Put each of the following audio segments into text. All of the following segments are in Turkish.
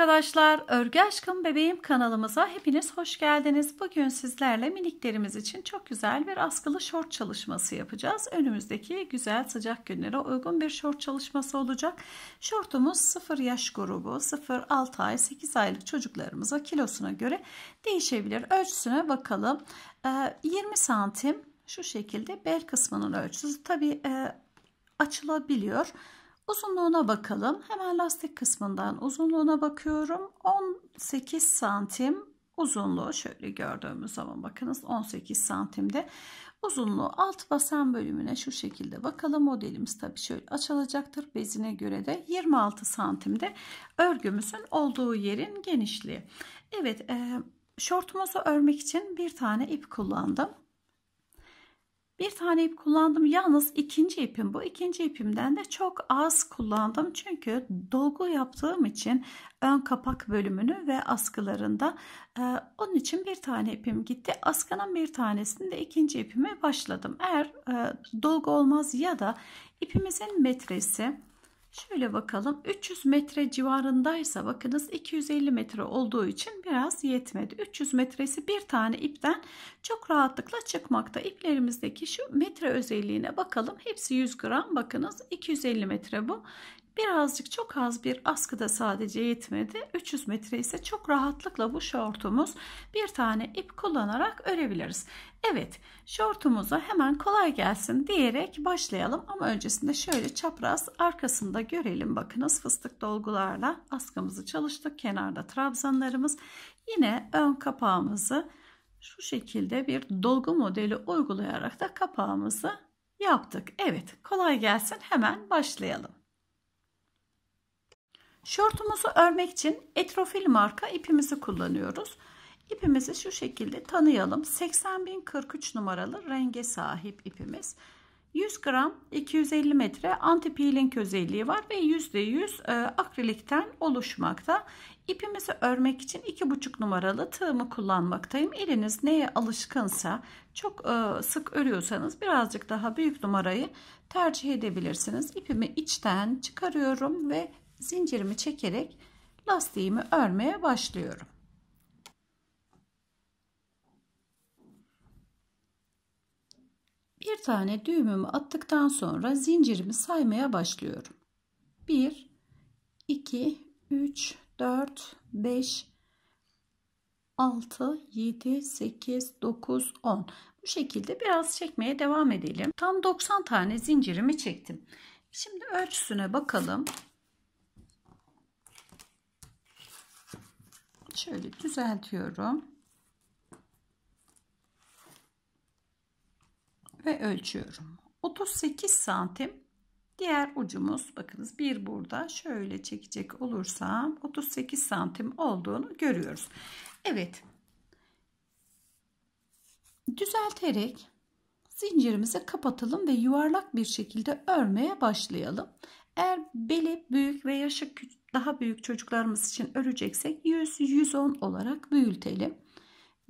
arkadaşlar, Örgü Aşkım Bebeğim kanalımıza hepiniz hoş geldiniz. Bugün sizlerle miniklerimiz için çok güzel bir askılı şort çalışması yapacağız. Önümüzdeki güzel sıcak günlere uygun bir şort çalışması olacak. Şortumuz 0 yaş grubu, 0-6 ay, 8 aylık çocuklarımıza kilosuna göre değişebilir. Ölçüsüne bakalım. 20 ee, santim şu şekilde bel kısmının ölçüsü. Tabii e, açılabiliyor. Uzunluğuna bakalım. Hemen lastik kısmından uzunluğuna bakıyorum. 18 santim uzunluğu şöyle gördüğümüz zaman bakınız 18 santimde uzunluğu alt basen bölümüne şu şekilde bakalım modelimiz tabii şöyle açılacaktır bezine göre de 26 santimde örgümüzün olduğu yerin genişliği evet e, şortumuzu örmek için bir tane ip kullandım bir tane ip kullandım. Yalnız ikinci ipim bu. İkinci ipimden de çok az kullandım. Çünkü dolgu yaptığım için ön kapak bölümünü ve askılarında e, onun için bir tane ipim gitti. Askının bir tanesini de ikinci ipime başladım. Eğer e, dolgu olmaz ya da ipimizin metresi Şöyle bakalım 300 metre civarındaysa bakınız 250 metre olduğu için biraz yetmedi. 300 metresi bir tane ipten çok rahatlıkla çıkmakta. İplerimizdeki şu metre özelliğine bakalım. Hepsi 100 gram bakınız 250 metre bu. Birazcık çok az bir askıda sadece yetmedi. 300 metre ise çok rahatlıkla bu şortumuz bir tane ip kullanarak örebiliriz. Evet şortumuza hemen kolay gelsin diyerek başlayalım. Ama öncesinde şöyle çapraz arkasında görelim. Bakınız fıstık dolgularla askımızı çalıştık. Kenarda trabzanlarımız. Yine ön kapağımızı şu şekilde bir dolgu modeli uygulayarak da kapağımızı yaptık. Evet kolay gelsin hemen başlayalım. Şortumuzu örmek için Etrofil marka ipimizi kullanıyoruz. İpimizi şu şekilde tanıyalım. 80043 numaralı renge sahip ipimiz. 100 gram 250 metre anti peeling özelliği var ve %100 e, akrilikten oluşmakta. İpimizi örmek için 2,5 numaralı tığımı kullanmaktayım. Eliniz neye alışkınsa çok e, sık örüyorsanız birazcık daha büyük numarayı tercih edebilirsiniz. İpimi içten çıkarıyorum ve zincirimi çekerek lastiğimi örmeye başlıyorum. Bir tane düğümümü attıktan sonra zincirimi saymaya başlıyorum. 1 2 3 4 5 6 7 8 9 10 bu şekilde biraz çekmeye devam edelim tam 90 tane zincirimi çektim şimdi ölçüsüne bakalım Şöyle düzeltiyorum. Ve ölçüyorum. 38 santim diğer ucumuz bakınız bir burada şöyle çekecek olursam 38 santim olduğunu görüyoruz. Evet düzelterek zincirimizi kapatalım ve yuvarlak bir şekilde örmeye başlayalım. Eğer beli büyük ve yaşı daha büyük çocuklarımız için öreceksek 100-110 olarak büyütelim.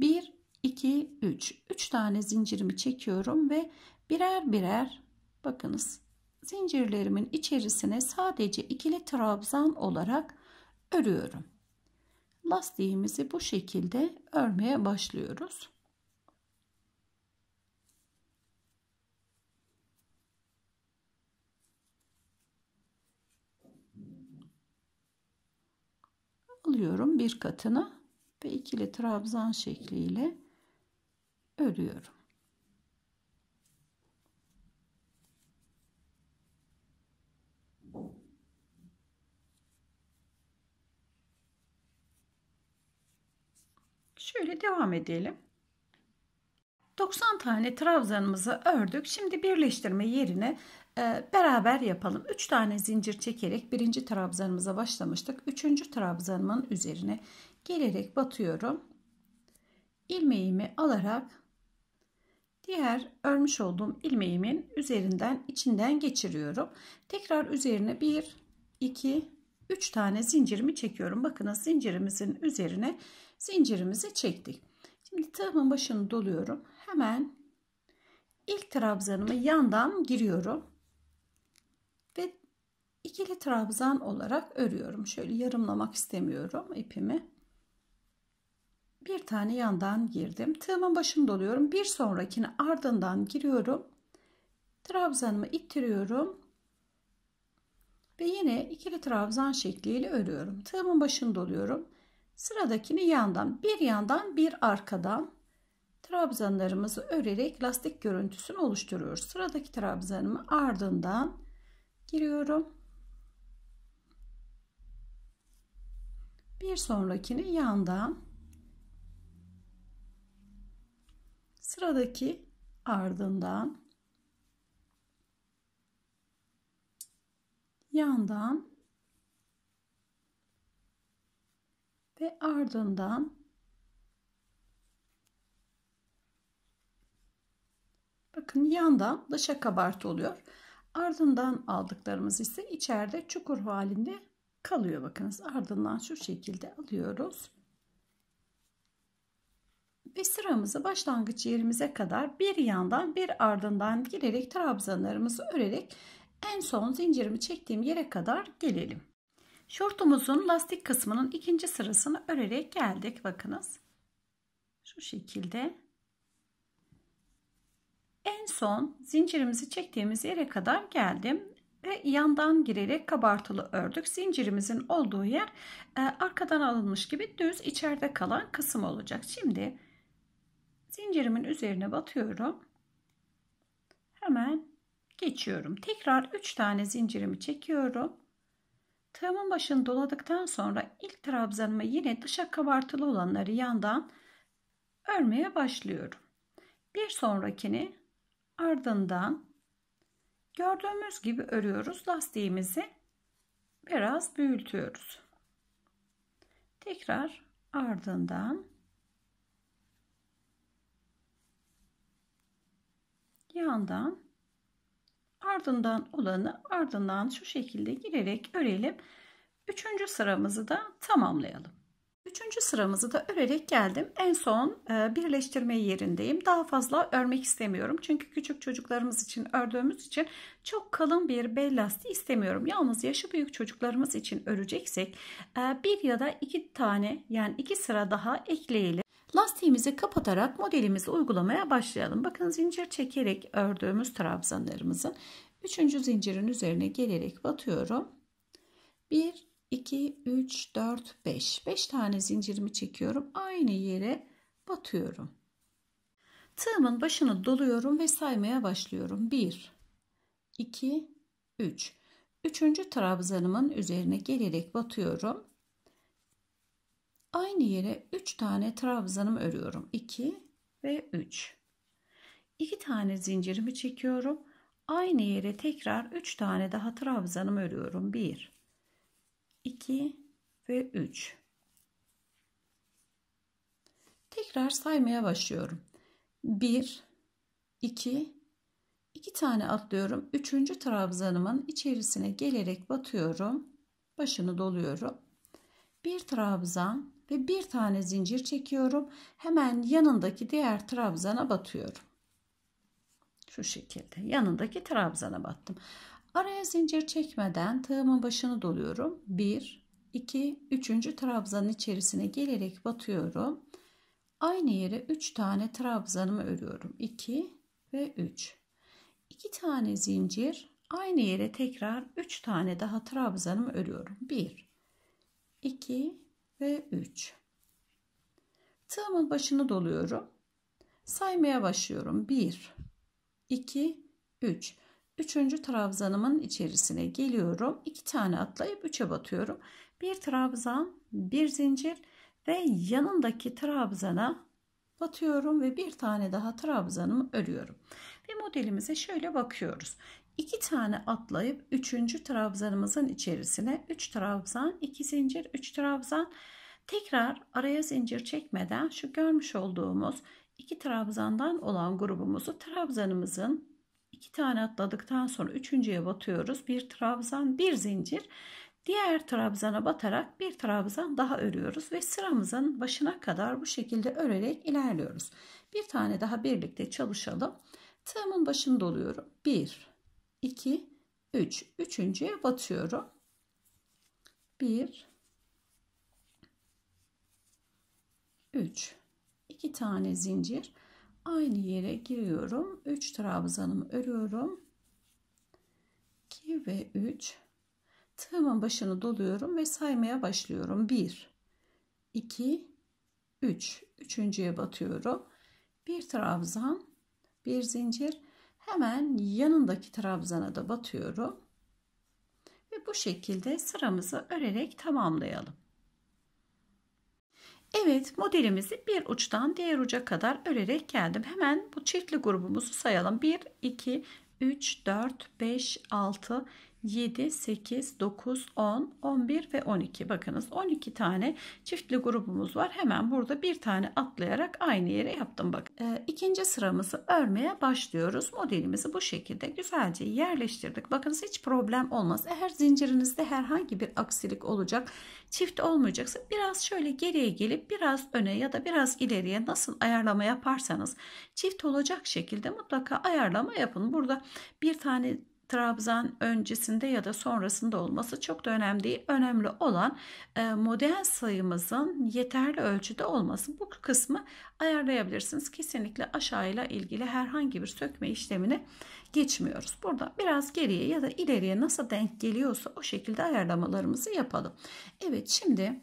1, 2, 3. 3 tane zincirimi çekiyorum ve birer birer bakınız zincirlerimin içerisine sadece ikili trabzan olarak örüyorum. Lastiğimizi bu şekilde örmeye başlıyoruz. alıyorum bir katını ve ikili trabzan şekliyle örüyorum. Şöyle devam edelim. 90 tane trabzanımızı ördük. Şimdi birleştirme yerine ee, beraber yapalım. 3 tane zincir çekerek birinci trabzanımıza başlamıştık. Üçüncü trabzanımın üzerine gelerek batıyorum. İlmeğimi alarak diğer örmüş olduğum ilmeğimin üzerinden içinden geçiriyorum. Tekrar üzerine 1, 2, 3 tane zincirimi çekiyorum. Bakınız zincirimizin üzerine zincirimizi çektik. Şimdi tığımın başını doluyorum. Hemen ilk trabzanımı yandan giriyorum ikili trabzan olarak örüyorum. Şöyle yarımlamak istemiyorum ipimi. Bir tane yandan girdim. Tığımın başını doluyorum. Bir sonrakini ardından giriyorum. Trabzanımı ittiriyorum. Ve yine ikili trabzan şekliyle örüyorum. Tığımın başını doluyorum. Sıradakini yandan, bir yandan bir arkadan trabzanlarımızı örerek lastik görüntüsünü oluşturuyoruz. Sıradaki trabzanımı ardından giriyorum. Bir sonrakini yandan sıradaki ardından yandan ve ardından bakın yandan dışa kabartı oluyor. Ardından aldıklarımız ise içeride çukur halinde kalıyor bakınız. Ardından şu şekilde alıyoruz. Ve sıramızı başlangıç yerimize kadar bir yandan bir ardından girerek trabzanlarımızı örerek en son zincirimi çektiğim yere kadar gelelim. Şortumuzun lastik kısmının ikinci sırasını örerek geldik. Bakınız. Şu şekilde. En son zincirimizi çektiğimiz yere kadar geldim ve yandan girerek kabartılı ördük. Zincirimizin olduğu yer e, arkadan alınmış gibi düz içeride kalan kısım olacak. Şimdi zincirimin üzerine batıyorum. Hemen geçiyorum. Tekrar 3 tane zincirimi çekiyorum. Tığımın başını doladıktan sonra ilk trabzanımı yine dışa kabartılı olanları yandan örmeye başlıyorum. Bir sonrakini ardından Gördüğümüz gibi örüyoruz. Lastiğimizi biraz büyütüyoruz. Tekrar ardından yandan ardından olanı ardından şu şekilde girerek örelim. Üçüncü sıramızı da tamamlayalım. Üçüncü sıramızı da örerek geldim. En son e, birleştirme yerindeyim. Daha fazla örmek istemiyorum. Çünkü küçük çocuklarımız için ördüğümüz için çok kalın bir bel lastiği istemiyorum. Yalnız yaşı büyük çocuklarımız için öreceksek e, bir ya da iki tane yani iki sıra daha ekleyelim. Lastiğimizi kapatarak modelimizi uygulamaya başlayalım. Bakın zincir çekerek ördüğümüz trabzanlarımızın üçüncü zincirin üzerine gelerek batıyorum. 1 2, 3, 4, 5. 5 tane zincirimi çekiyorum. Aynı yere batıyorum. Tığımın başını doluyorum ve saymaya başlıyorum. 1, 2, 3. Üçüncü trabzanımın üzerine gelerek batıyorum. Aynı yere 3 tane trabzanım örüyorum. 2 ve 3. 2 tane zincirimi çekiyorum. Aynı yere tekrar 3 tane daha trabzanım örüyorum. 1 2 ve 3. Tekrar saymaya başlıyorum. 1 2 2 tane atlıyorum. 3. trabzanımın içerisine gelerek batıyorum. Başını doluyorum. Bir trabzan ve bir tane zincir çekiyorum. Hemen yanındaki diğer trabzana batıyorum. Şu şekilde yanındaki trabzana battım. Araya zincir çekmeden tığımın başını doluyorum. 1, 2, 3. trabzanın içerisine gelerek batıyorum. Aynı yere 3 tane trabzanımı örüyorum. 2 ve 3. 2 tane zincir aynı yere tekrar 3 tane daha trabzanımı örüyorum. 1, 2 ve 3. Tığımın başını doluyorum. Saymaya başlıyorum. 1, 2, 3. Üçüncü trabzanımın içerisine geliyorum. İki tane atlayıp üçe batıyorum. Bir trabzan, bir zincir ve yanındaki trabzana batıyorum ve bir tane daha trabzanımı örüyorum. Ve modelimize şöyle bakıyoruz. İki tane atlayıp üçüncü trabzanımızın içerisine üç trabzan, iki zincir, üç trabzan. Tekrar araya zincir çekmeden şu görmüş olduğumuz iki trabzandan olan grubumuzu trabzanımızın iki tane atladıktan sonra üçüncüye batıyoruz. Bir trabzan, bir zincir. Diğer trabzana batarak bir trabzan daha örüyoruz ve sıramızın başına kadar bu şekilde örerek ilerliyoruz. Bir tane daha birlikte çalışalım. Tığımın başını doluyorum. 1, 2, 3. Üçüncüye batıyorum. 1, 3. 2 tane zincir aynı yere giriyorum. 3 trabzanımı örüyorum. 2 ve 3 tığımın başını doluyorum ve saymaya başlıyorum. 1 2 3 üçüncüye batıyorum. Bir trabzan, bir zincir. Hemen yanındaki trabzana da batıyorum. Ve bu şekilde sıramızı örerek tamamlayalım. Evet modelimizi bir uçtan diğer uca kadar örerek geldim. Hemen bu çiftli grubumuzu sayalım. 1, 2, 3, 4, 5, 6, 7, 8, 9, 10, 11 ve 12. Bakınız 12 tane çiftli grubumuz var. Hemen burada bir tane atlayarak aynı yere yaptım. Bak. E, ikinci sıramızı örmeye başlıyoruz. Modelimizi bu şekilde güzelce yerleştirdik. Bakınız hiç problem olmaz. Eğer zincirinizde herhangi bir aksilik olacak, çift olmayacaksa biraz şöyle geriye gelip biraz öne ya da biraz ileriye nasıl ayarlama yaparsanız çift olacak şekilde mutlaka ayarlama yapın. Burada bir tane trabzan öncesinde ya da sonrasında olması çok da önemli değil. Önemli olan e, modern sayımızın yeterli ölçüde olması. Bu kısmı ayarlayabilirsiniz. Kesinlikle aşağıyla ilgili herhangi bir sökme işlemini geçmiyoruz. Burada biraz geriye ya da ileriye nasıl denk geliyorsa o şekilde ayarlamalarımızı yapalım. Evet şimdi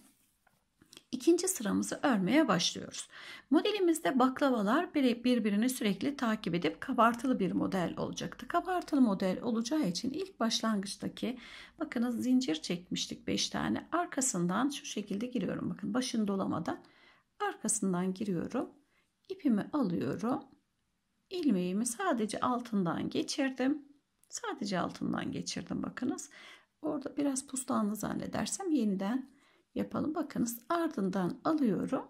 ikinci sıramızı örmeye başlıyoruz. Modelimizde baklavalar birbirini sürekli takip edip kabartılı bir model olacaktı. Kabartılı model olacağı için ilk başlangıçtaki bakınız zincir çekmiştik 5 tane. Arkasından şu şekilde giriyorum. Bakın başın dolamadan arkasından giriyorum. İpimi alıyorum. İlmeğimi sadece altından geçirdim. Sadece altından geçirdim bakınız. Orada biraz puslandı zannedersem yeniden yapalım. Bakınız ardından alıyorum.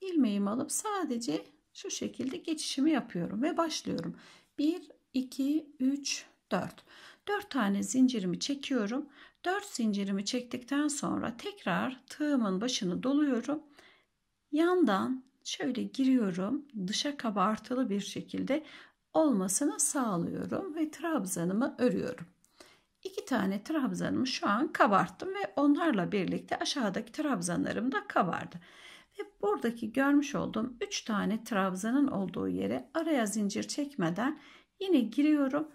ilmeğimi alıp sadece şu şekilde geçişimi yapıyorum ve başlıyorum. 1, 2, 3, 4. 4 tane zincirimi çekiyorum. 4 zincirimi çektikten sonra tekrar tığımın başını doluyorum. Yandan şöyle giriyorum. Dışa kabartılı bir şekilde olmasını sağlıyorum ve trabzanımı örüyorum. İki tane trabzanımı şu an kabarttım ve onlarla birlikte aşağıdaki trabzanlarım da kabardı. Ve buradaki görmüş olduğum 3 tane trabzanın olduğu yere araya zincir çekmeden yine giriyorum.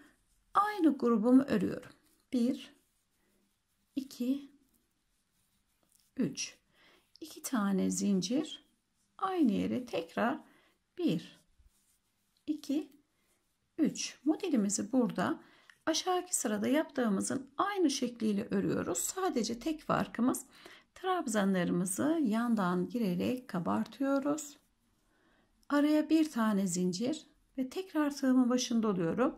Aynı grubumu örüyorum. 1 2 3 2 tane zincir aynı yere tekrar 1 2 3 modelimizi burada Aşağıki sırada yaptığımızın aynı şekliyle örüyoruz. Sadece tek farkımız trabzanlarımızı yandan girerek kabartıyoruz. Araya bir tane zincir ve tekrar tığımın başında oluyorum.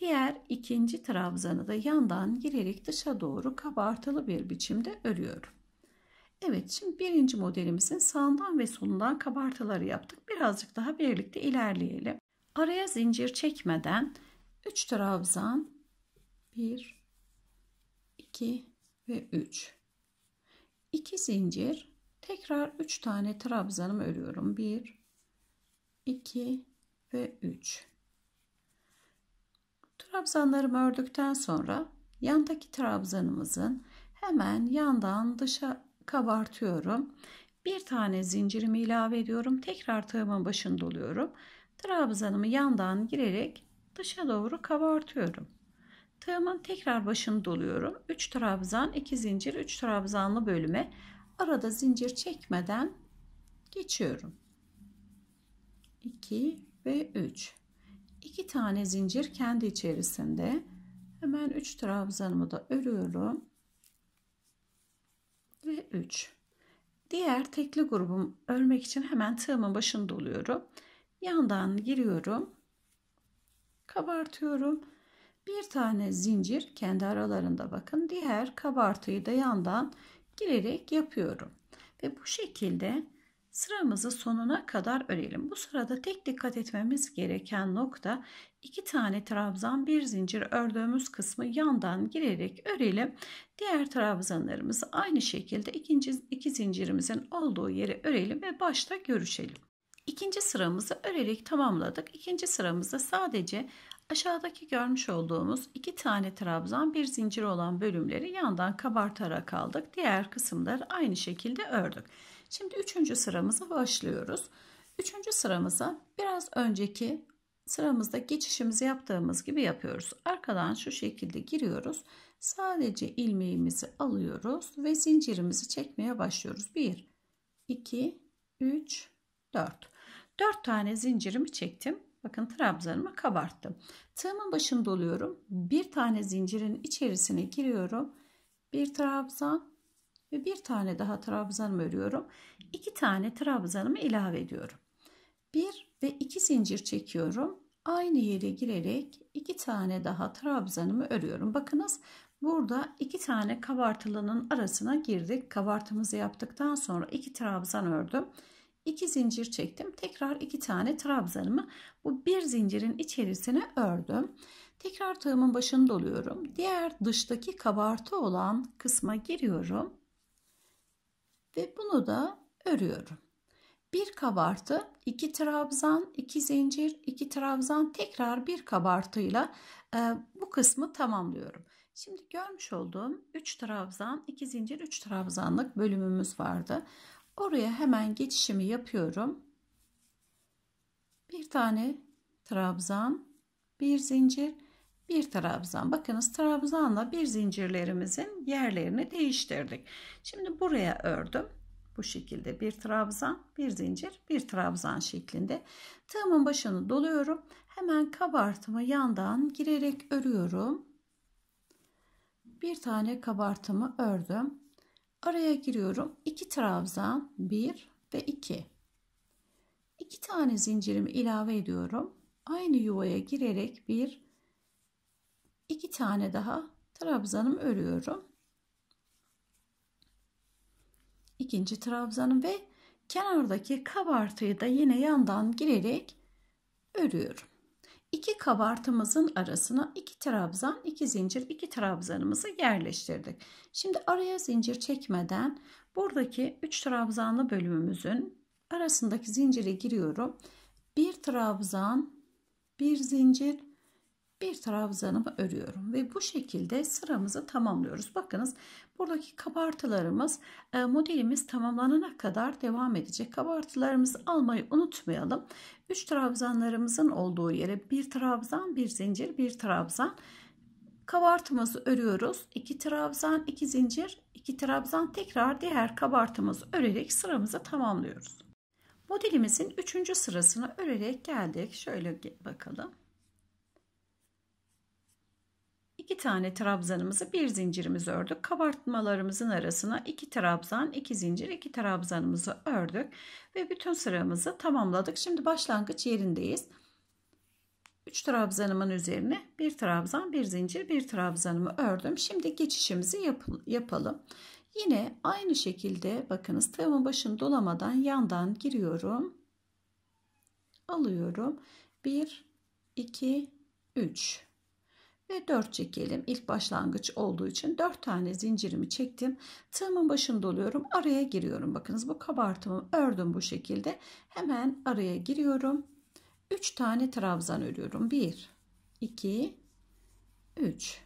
Diğer ikinci trabzanı da yandan girerek dışa doğru kabartılı bir biçimde örüyorum. Evet şimdi birinci modelimizin sağından ve solundan kabartıları yaptık. Birazcık daha birlikte ilerleyelim. Araya zincir çekmeden 3 trabzan 1 2 ve 3 2 zincir tekrar 3 tane trabzanımı örüyorum 1 2 ve 3 trabzanlarımı ördükten sonra yandaki trabzanımızın hemen yandan dışa kabartıyorum bir tane zincirimi ilave ediyorum tekrar tığımın başını doluyorum trabzanımı yandan girerek dışa doğru kabartıyorum Tığımın tekrar başını doluyorum. 3 trabzan, 2 zincir, 3 trabzanlı bölüme arada zincir çekmeden geçiyorum. 2 ve 3. 2 tane zincir kendi içerisinde. Hemen 3 trabzanımı da örüyorum. Ve 3. Diğer tekli grubum örmek için hemen tığımın başını doluyorum. Yandan giriyorum. Kabartıyorum bir tane zincir kendi aralarında bakın diğer kabartıyı da yandan girerek yapıyorum. Ve bu şekilde sıramızı sonuna kadar örelim. Bu sırada tek dikkat etmemiz gereken nokta iki tane trabzan bir zincir ördüğümüz kısmı yandan girerek örelim. Diğer trabzanlarımızı aynı şekilde ikinci iki zincirimizin olduğu yere örelim ve başta görüşelim. İkinci sıramızı örerek tamamladık. İkinci sıramızda sadece Aşağıdaki görmüş olduğumuz iki tane trabzan bir zincir olan bölümleri yandan kabartarak aldık. Diğer kısımları aynı şekilde ördük. Şimdi üçüncü sıramıza başlıyoruz. Üçüncü sıramıza biraz önceki sıramızda geçişimizi yaptığımız gibi yapıyoruz. Arkadan şu şekilde giriyoruz. Sadece ilmeğimizi alıyoruz ve zincirimizi çekmeye başlıyoruz. 1, 2, 3, 4. 4 tane zincirimi çektim. Bakın trabzanımı kabarttım. Tığımın başını doluyorum. Bir tane zincirin içerisine giriyorum. Bir trabzan ve bir tane daha trabzanımı örüyorum. İki tane trabzanımı ilave ediyorum. Bir ve iki zincir çekiyorum. Aynı yere girerek iki tane daha trabzanımı örüyorum. Bakınız burada iki tane kabartılının arasına girdik. Kabartımızı yaptıktan sonra iki trabzan ördüm. 2 zincir çektim. Tekrar 2 tane trabzanımı bu bir zincirin içerisine ördüm. Tekrar tığımın başını doluyorum. Diğer dıştaki kabartı olan kısma giriyorum. Ve bunu da örüyorum. Bir kabartı, iki trabzan, iki zincir, iki trabzan tekrar bir kabartıyla e, bu kısmı tamamlıyorum. Şimdi görmüş olduğum 3 trabzan, 2 zincir, 3 trabzanlık bölümümüz vardı. Oraya hemen geçişimi yapıyorum. Bir tane trabzan, bir zincir, bir trabzan. Bakınız trabzanla bir zincirlerimizin yerlerini değiştirdik. Şimdi buraya ördüm. Bu şekilde bir trabzan, bir zincir, bir trabzan şeklinde. Tığımın başını doluyorum. Hemen kabartımı yandan girerek örüyorum. Bir tane kabartımı ördüm. Araya giriyorum. 2 trabzan 1 ve 2. 2 tane zincirimi ilave ediyorum. Aynı yuvaya girerek bir iki tane daha trabzanım örüyorum. İkinci trabzanım ve kenardaki kabartıyı da yine yandan girerek örüyorum. İki kabartımızın arasına iki trabzan, iki zincir, iki trabzanımızı yerleştirdik. Şimdi araya zincir çekmeden buradaki üç trabzanlı bölümümüzün arasındaki zincire giriyorum. Bir trabzan, bir zincir, bir trabzanımı örüyorum ve bu şekilde sıramızı tamamlıyoruz. Bakınız buradaki kabartılarımız e, modelimiz tamamlanana kadar devam edecek. Kabartılarımızı almayı unutmayalım. 3 trabzanlarımızın olduğu yere bir trabzan, bir zincir, bir trabzan kabartımızı örüyoruz. 2 trabzan, 2 zincir, 2 trabzan tekrar diğer kabartımızı örerek sıramızı tamamlıyoruz. Modelimizin 3. sırasını örerek geldik. Şöyle bakalım iki tane trabzanımızı bir zincirimiz ördük. Kabartmalarımızın arasına iki trabzan, iki zincir, iki trabzanımızı ördük. Ve bütün sıramızı tamamladık. Şimdi başlangıç yerindeyiz. 3 trabzanımın üzerine bir trabzan, bir zincir, bir trabzanımı ördüm. Şimdi geçişimizi yap yapalım. Yine aynı şekilde bakınız tığımın başını dolamadan yandan giriyorum. Alıyorum. 1 2 3 ve 4 çekelim. İlk başlangıç olduğu için 4 tane zincirimi çektim. Tığımın başını doluyorum. Araya giriyorum. Bakınız bu kabartımı ördüm bu şekilde. Hemen araya giriyorum. 3 tane trabzan örüyorum. 1 2 3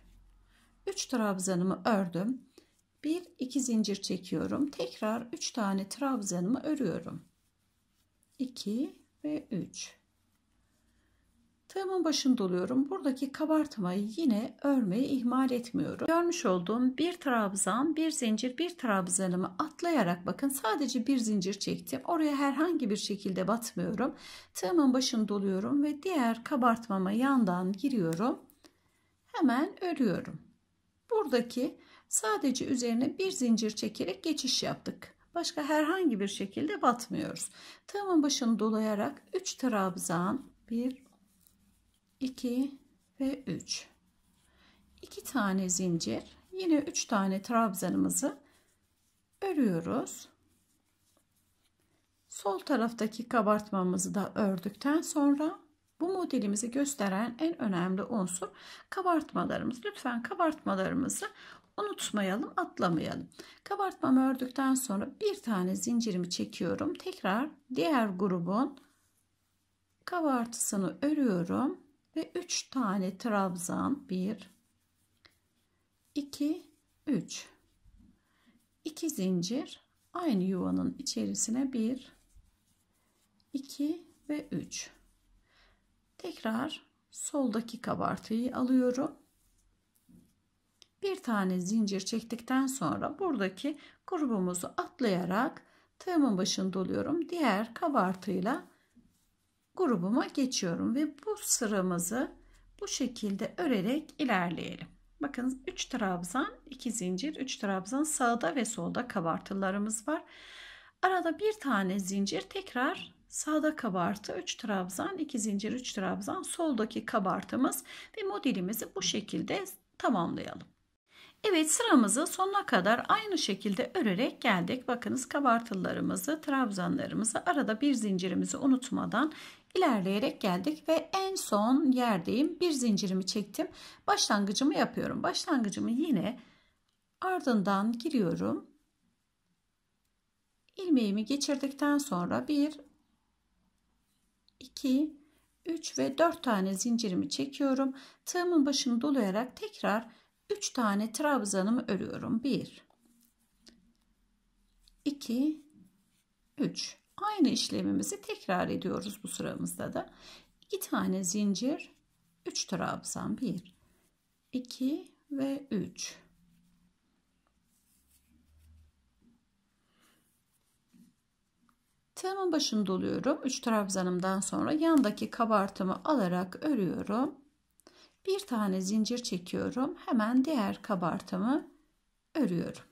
3 trabzanımı ördüm. 1 2 zincir çekiyorum. Tekrar 3 tane trabzanımı örüyorum. 2 ve 3 Tığımın başını doluyorum. Buradaki kabartmayı yine örmeyi ihmal etmiyorum. Görmüş olduğum bir trabzan, bir zincir, bir trabzanımı atlayarak bakın sadece bir zincir çektim. Oraya herhangi bir şekilde batmıyorum. Tığımın başını doluyorum ve diğer kabartmama yandan giriyorum. Hemen örüyorum. Buradaki sadece üzerine bir zincir çekerek geçiş yaptık. Başka herhangi bir şekilde batmıyoruz. Tığımın başını dolayarak 3 trabzan, 1, 2 ve 3 2 tane zincir yine 3 tane trabzanımızı örüyoruz sol taraftaki kabartmamızı da ördükten sonra bu modelimizi gösteren en önemli unsur kabartmalarımız lütfen kabartmalarımızı unutmayalım atlamayalım kabartmamı ördükten sonra bir tane zincirimi çekiyorum tekrar diğer grubun kabartısını örüyorum ve 3 tane trabzan 1 2 3 2 zincir aynı yuvanın içerisine 1 2 ve 3 tekrar soldaki kabartıyı alıyorum bir tane zincir çektikten sonra buradaki grubumuzu atlayarak tığımın başını doluyorum diğer kabartıyla grubuma geçiyorum ve bu sıramızı bu şekilde örerek ilerleyelim. Bakın 3 trabzan, 2 zincir, 3 trabzan sağda ve solda kabartılarımız var. Arada bir tane zincir tekrar sağda kabartı 3 trabzan 2 zincir 3 trabzan soldaki kabartımız ve modelimizi bu şekilde tamamlayalım. Evet sıramızı sonuna kadar aynı şekilde örerek geldik. Bakınız kabartılarımızı, trabzanlarımızı arada bir zincirimizi unutmadan İlerleyerek geldik ve en son yerdeyim. Bir zincirimi çektim. Başlangıcımı yapıyorum. Başlangıcımı yine ardından giriyorum. Ilmeğimi geçirdikten sonra 1 2 3 ve 4 tane zincirimi çekiyorum. Tığımın başını dolayarak tekrar 3 tane trabzanımı örüyorum. 1 2 3 Aynı işlemimizi tekrar ediyoruz bu sıramızda da. 2 tane zincir, 3 trabzan. 1, 2 ve 3. Tığımın başını doluyorum. 3 trabzanımdan sonra yandaki kabartımı alarak örüyorum. Bir tane zincir çekiyorum. Hemen diğer kabartımı örüyorum.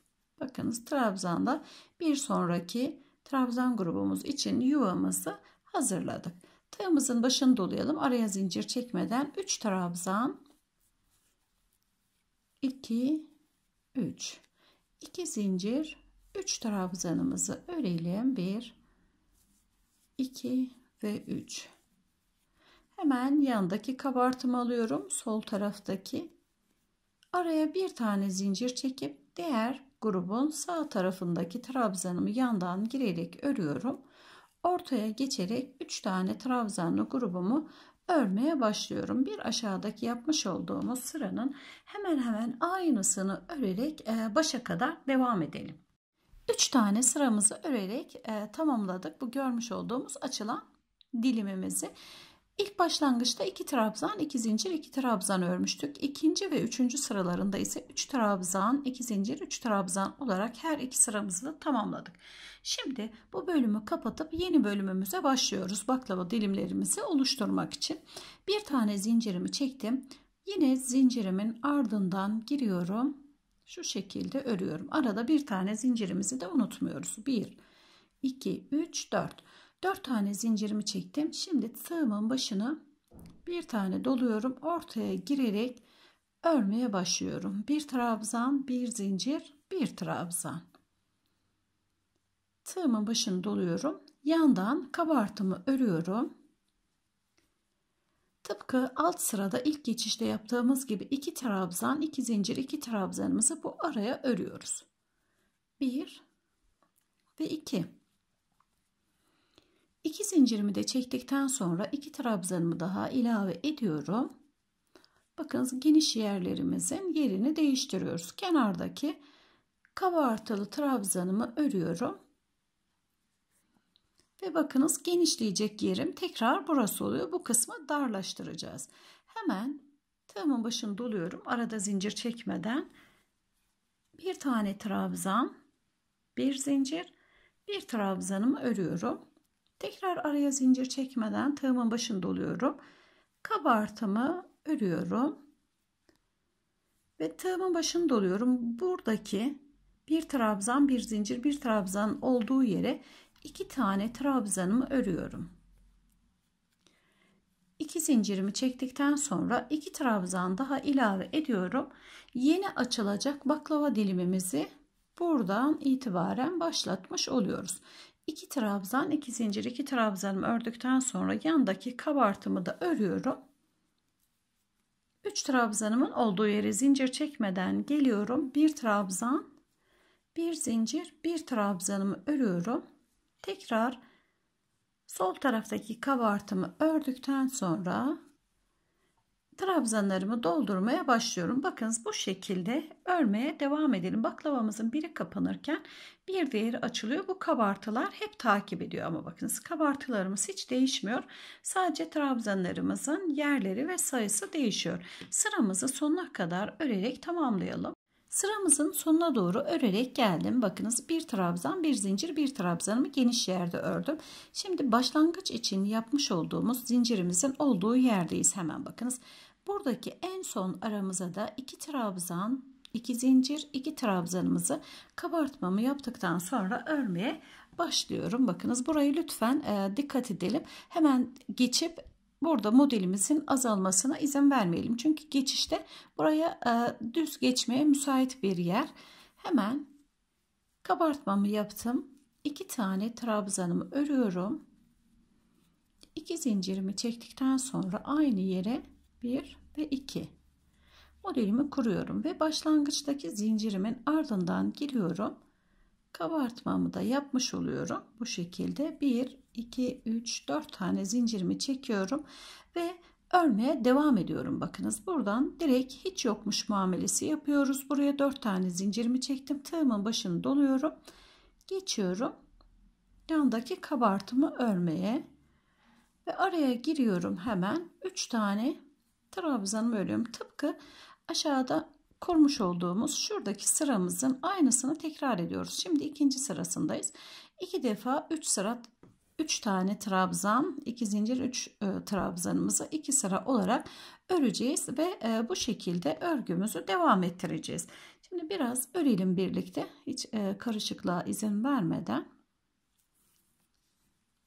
Bakınız trabzanda bir sonraki trabzan grubumuz için yuvamızı hazırladık. Tığımızın başını dolayalım. Araya zincir çekmeden 3 trabzan 2 3 2 zincir 3 trabzanımızı örelim. 1 2 ve 3 hemen yandaki kabartımı alıyorum sol taraftaki araya bir tane zincir çekip diğer grubun sağ tarafındaki trabzanımı yandan girerek örüyorum. Ortaya geçerek 3 tane trabzanlı grubumu örmeye başlıyorum. Bir aşağıdaki yapmış olduğumuz sıranın hemen hemen aynısını örerek e, başa kadar devam edelim. 3 tane sıramızı örerek e, tamamladık. Bu görmüş olduğumuz açılan dilimimizi. İlk başlangıçta 2 trabzan, 2 zincir, 2 trabzan örmüştük. İkinci ve üçüncü sıralarında ise 3 trabzan, 2 zincir, 3 trabzan olarak her iki sıramızı da tamamladık. Şimdi bu bölümü kapatıp yeni bölümümüze başlıyoruz. Baklava dilimlerimizi oluşturmak için. Bir tane zincirimi çektim. Yine zincirimin ardından giriyorum. Şu şekilde örüyorum. Arada bir tane zincirimizi de unutmuyoruz. 1, 2, 3, 4. 4 tane zincirimi çektim. Şimdi tığımın başını bir tane doluyorum. Ortaya girerek örmeye başlıyorum. Bir trabzan, bir zincir, bir trabzan. Tığımın başını doluyorum. Yandan kabartımı örüyorum. Tıpkı alt sırada ilk geçişte yaptığımız gibi iki trabzan, iki zincir, iki trabzanımızı bu araya örüyoruz. 1 ve 2 İki zincirimi de çektikten sonra iki trabzanımı daha ilave ediyorum. Bakın geniş yerlerimizin yerini değiştiriyoruz. Kenardaki kabartılı trabzanımı örüyorum. Ve bakınız genişleyecek yerim tekrar burası oluyor. Bu kısmı darlaştıracağız. Hemen tığımın başını doluyorum. Arada zincir çekmeden bir tane trabzan, bir zincir, bir trabzanımı örüyorum. Tekrar araya zincir çekmeden tığımın başını doluyorum. Kabartımı örüyorum. Ve tığımın başını doluyorum. Buradaki bir trabzan bir zincir bir trabzan olduğu yere iki tane trabzanımı örüyorum. İki zincirimi çektikten sonra iki trabzan daha ilave ediyorum. Yeni açılacak baklava dilimimizi buradan itibaren başlatmış oluyoruz. 2 trabzan 2 zincir 2 trabzanımı ördükten sonra yandaki kabartımı da örüyorum 3 trabzanımın olduğu yere zincir çekmeden geliyorum 1 trabzan 1 zincir 1 trabzanımı örüyorum tekrar sol taraftaki kabartımı ördükten sonra trabzanlarımı doldurmaya başlıyorum. Bakınız bu şekilde örmeye devam edelim. Baklavamızın biri kapanırken bir diğeri açılıyor. Bu kabartılar hep takip ediyor ama bakınız kabartılarımız hiç değişmiyor. Sadece trabzanlarımızın yerleri ve sayısı değişiyor. Sıramızı sonuna kadar örerek tamamlayalım. Sıramızın sonuna doğru örerek geldim. Bakınız bir trabzan, bir zincir, bir trabzanımı geniş yerde ördüm. Şimdi başlangıç için yapmış olduğumuz zincirimizin olduğu yerdeyiz hemen bakınız. Buradaki en son aramıza da iki trabzan, iki zincir, iki trabzanımızı kabartmamı yaptıktan sonra örmeye başlıyorum. Bakınız burayı lütfen e, dikkat edelim. Hemen geçip burada modelimizin azalmasına izin vermeyelim. Çünkü geçişte buraya e, düz geçmeye müsait bir yer. Hemen kabartmamı yaptım. İki tane trabzanımı örüyorum. İki zincirimi çektikten sonra aynı yere bir ve 2. Modelimi kuruyorum ve başlangıçtaki zincirimin ardından giriyorum. Kabartmamı da yapmış oluyorum. Bu şekilde 1, 2, 3, 4 tane zincirimi çekiyorum ve örmeye devam ediyorum. Bakınız buradan direkt hiç yokmuş muamelesi yapıyoruz. Buraya 4 tane zincirimi çektim. Tığımın başını doluyorum. Geçiyorum. Yandaki kabartımı örmeye ve araya giriyorum hemen 3 tane trabzanımı örüyorum. Tıpkı aşağıda kurmuş olduğumuz şuradaki sıramızın aynısını tekrar ediyoruz. Şimdi ikinci sırasındayız. İki defa 3 sıra 3 tane trabzan, 2 zincir 3 e, trabzanımızı 2 sıra olarak öreceğiz ve e, bu şekilde örgümüzü devam ettireceğiz. Şimdi biraz örelim birlikte hiç e, karışıklığa izin vermeden.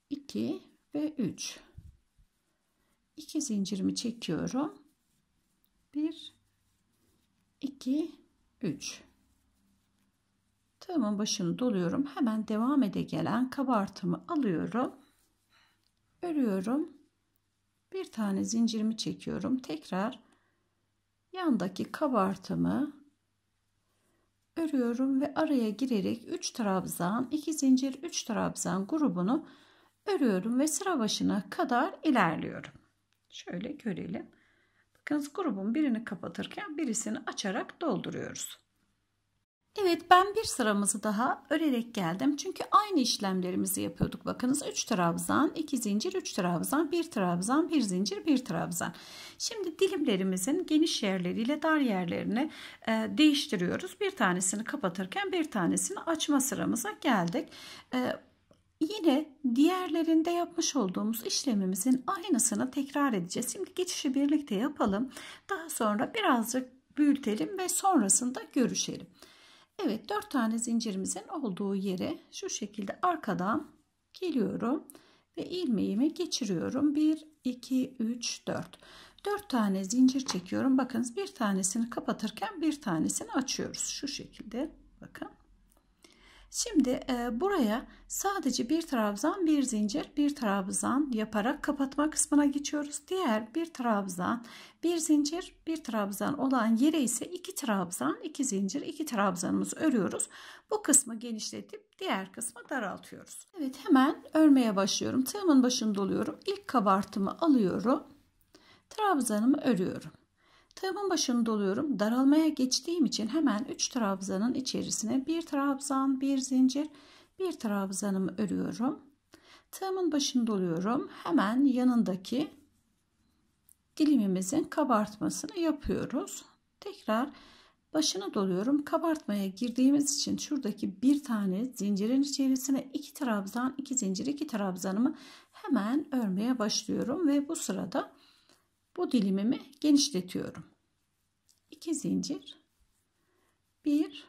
2 ve 3 2 zincirimi çekiyorum. 1 2 3 Tığımın başını doluyorum. Hemen devam ede gelen kabartımı alıyorum. Örüyorum. Bir tane zincirimi çekiyorum. Tekrar yandaki kabartımı örüyorum ve araya girerek 3 trabzan, 2 zincir, 3 trabzan grubunu örüyorum ve sıra başına kadar ilerliyorum. Şöyle görelim. Bakınız grubun birini kapatırken birisini açarak dolduruyoruz. Evet ben bir sıramızı daha örerek geldim. Çünkü aynı işlemlerimizi yapıyorduk. Bakınız 3 trabzan, 2 zincir, 3 trabzan, 1 trabzan, 1 zincir, 1 trabzan. Şimdi dilimlerimizin geniş yerleriyle dar yerlerini e, değiştiriyoruz. Bir tanesini kapatırken bir tanesini açma sıramıza geldik. E, Yine diğerlerinde yapmış olduğumuz işlemimizin aynısını tekrar edeceğiz. Şimdi geçişi birlikte yapalım. Daha sonra birazcık büyütelim ve sonrasında görüşelim. Evet 4 tane zincirimizin olduğu yere şu şekilde arkadan geliyorum ve ilmeğimi geçiriyorum. 1, 2, 3, 4. 4 tane zincir çekiyorum. Bakınız bir tanesini kapatırken bir tanesini açıyoruz. Şu şekilde bakın. Şimdi e, buraya sadece bir trabzan bir zincir bir trabzan yaparak kapatma kısmına geçiyoruz. Diğer bir trabzan bir zincir bir trabzan olan yere ise iki trabzan iki zincir iki trabzanımız örüyoruz. Bu kısmı genişletip diğer kısmı daraltıyoruz. Evet hemen örmeye başlıyorum. Tığımın başını doluyorum. İlk kabartımı alıyorum. Trabzanımı örüyorum. Tığımın başını doluyorum. Daralmaya geçtiğim için hemen 3 trabzanın içerisine bir trabzan, bir zincir, bir trabzanımı örüyorum. Tığımın başını doluyorum. Hemen yanındaki dilimimizin kabartmasını yapıyoruz. Tekrar başını doluyorum. Kabartmaya girdiğimiz için şuradaki bir tane zincirin içerisine iki trabzan, iki zincir, iki trabzanımı hemen örmeye başlıyorum ve bu sırada bu dilimimi genişletiyorum. 2 zincir. 1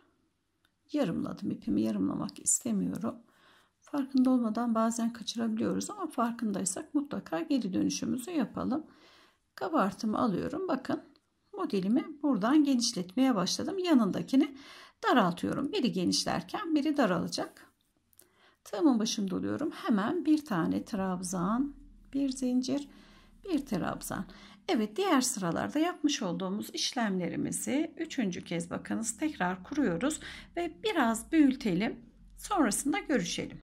yarımladım. ipimi yarımlamak istemiyorum. Farkında olmadan bazen kaçırabiliyoruz ama farkındaysak mutlaka geri dönüşümüzü yapalım. Kabartımı alıyorum. Bakın modelimi buradan genişletmeye başladım. Yanındakini daraltıyorum. Biri genişlerken biri daralacak. Tığımın başında oluyorum. Hemen bir tane trabzan, bir zincir, bir trabzan. Evet diğer sıralarda yapmış olduğumuz işlemlerimizi üçüncü kez bakınız tekrar kuruyoruz ve biraz büyütelim sonrasında görüşelim.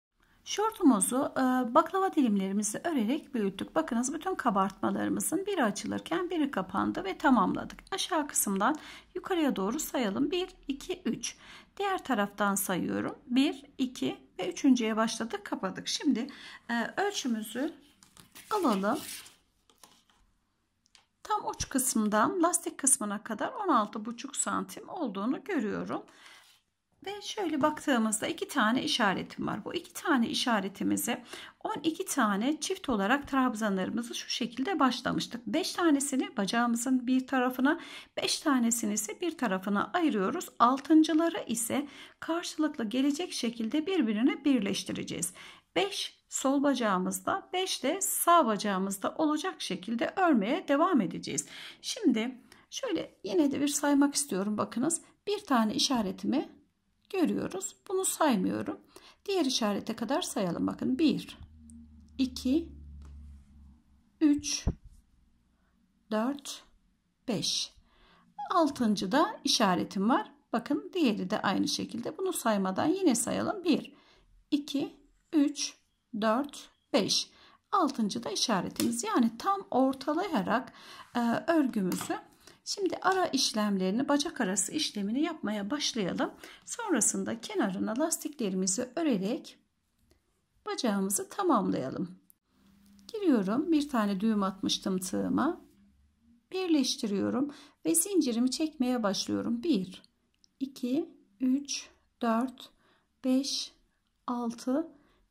Şortumuzu e, baklava dilimlerimizi örerek büyüttük. Bakınız bütün kabartmalarımızın biri açılırken biri kapandı ve tamamladık. Aşağı kısımdan yukarıya doğru sayalım. 1, 2, 3. Diğer taraftan sayıyorum. 1, 2 ve üçüncüye başladık kapadık. Şimdi e, ölçümüzü alalım tam uç kısmından lastik kısmına kadar 16,5 santim olduğunu görüyorum. Ve şöyle baktığımızda iki tane işaretim var. Bu iki tane işaretimizi 12 tane çift olarak trabzanlarımızı şu şekilde başlamıştık. 5 tanesini bacağımızın bir tarafına, 5 tanesini ise bir tarafına ayırıyoruz. Altıncıları ise karşılıklı gelecek şekilde birbirine birleştireceğiz. 5 sol bacağımızda 5 de sağ bacağımızda olacak şekilde örmeye devam edeceğiz. Şimdi şöyle yine de bir saymak istiyorum bakınız. Bir tane işaretimi görüyoruz. Bunu saymıyorum. Diğer işarete kadar sayalım. Bakın 1 2 3 4 5 Altıncı da işaretim var. Bakın diğeri de aynı şekilde. Bunu saymadan yine sayalım. 1 2 3 4, 5. Altıncı da işaretimiz. Yani tam ortalayarak e, örgümüzü şimdi ara işlemlerini bacak arası işlemini yapmaya başlayalım. Sonrasında kenarına lastiklerimizi örerek bacağımızı tamamlayalım. Giriyorum. Bir tane düğüm atmıştım tığıma. Birleştiriyorum ve zincirimi çekmeye başlıyorum. 1 2 3 4 5 6